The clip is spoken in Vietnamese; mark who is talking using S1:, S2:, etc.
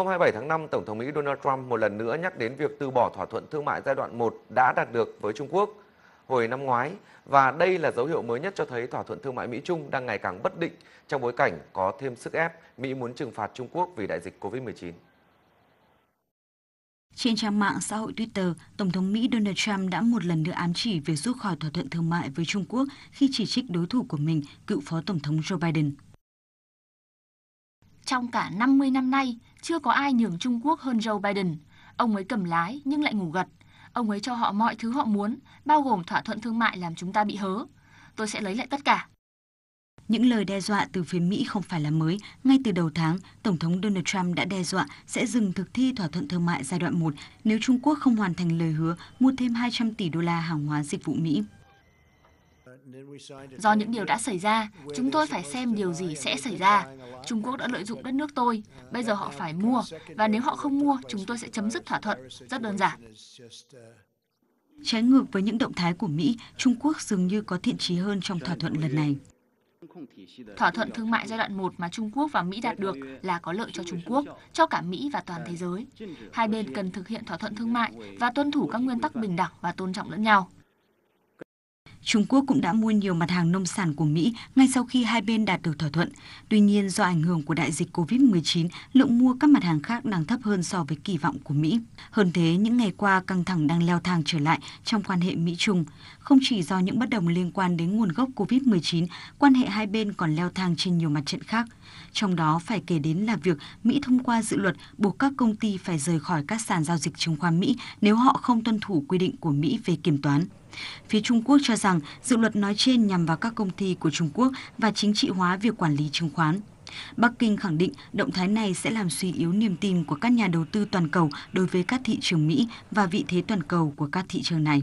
S1: Hôm 27 tháng 5, Tổng thống Mỹ Donald Trump một lần nữa nhắc đến việc từ bỏ thỏa thuận thương mại giai đoạn 1 đã đạt được với Trung Quốc hồi năm ngoái và đây là dấu hiệu mới nhất cho thấy thỏa thuận thương mại Mỹ-Trung đang ngày càng bất định trong bối cảnh có thêm sức ép Mỹ muốn trừng phạt Trung Quốc vì đại dịch COVID-19.
S2: Trên trang mạng xã hội Twitter, Tổng thống Mỹ Donald Trump đã một lần nữa ám chỉ việc rút khỏi thỏa thuận thương mại với Trung Quốc khi chỉ trích đối thủ của mình, cựu Phó Tổng thống Joe Biden.
S3: Trong cả 50 năm nay, chưa có ai nhường Trung Quốc hơn Joe Biden. Ông ấy cầm lái nhưng lại ngủ gật. Ông ấy cho họ mọi thứ họ muốn, bao gồm thỏa thuận thương mại làm chúng ta bị hớ. Tôi sẽ lấy lại tất cả.
S2: Những lời đe dọa từ phía Mỹ không phải là mới. Ngay từ đầu tháng, Tổng thống Donald Trump đã đe dọa sẽ dừng thực thi thỏa thuận thương mại giai đoạn 1 nếu Trung Quốc không hoàn
S3: thành lời hứa mua thêm 200 tỷ đô la hàng hóa dịch vụ Mỹ. Do những điều đã xảy ra, chúng tôi phải xem điều gì sẽ xảy ra. Trung Quốc đã lợi dụng đất nước tôi, bây giờ họ phải mua, và nếu họ không mua, chúng tôi sẽ chấm dứt thỏa thuận. Rất đơn giản.
S2: Trái ngược với những động thái của Mỹ, Trung Quốc dường như có thiện trí hơn trong thỏa thuận lần này.
S3: Thỏa thuận thương mại giai đoạn 1 mà Trung Quốc và Mỹ đạt được là có lợi cho Trung Quốc, cho cả Mỹ và toàn thế giới. Hai bên cần thực hiện thỏa thuận thương mại và tuân thủ các nguyên tắc bình đẳng và tôn trọng lẫn nhau. Trung Quốc cũng đã mua nhiều mặt
S2: hàng nông sản của Mỹ ngay sau khi hai bên đạt được thỏa thuận. Tuy nhiên, do ảnh hưởng của đại dịch COVID-19, lượng mua các mặt hàng khác đang thấp hơn so với kỳ vọng của Mỹ. Hơn thế, những ngày qua căng thẳng đang leo thang trở lại trong quan hệ Mỹ-Trung. Không chỉ do những bất đồng liên quan đến nguồn gốc COVID-19, quan hệ hai bên còn leo thang trên nhiều mặt trận khác. Trong đó phải kể đến là việc Mỹ thông qua dự luật buộc các công ty phải rời khỏi các sàn giao dịch chứng khoán Mỹ nếu họ không tuân thủ quy định của Mỹ về kiểm toán. Phía Trung Quốc cho rằng dự luật nói trên nhằm vào các công ty của Trung Quốc và chính trị hóa việc quản lý chứng khoán. Bắc Kinh khẳng định động thái này sẽ làm suy yếu niềm tin của các nhà đầu tư toàn cầu đối với các thị trường Mỹ và vị thế toàn cầu của các thị trường này.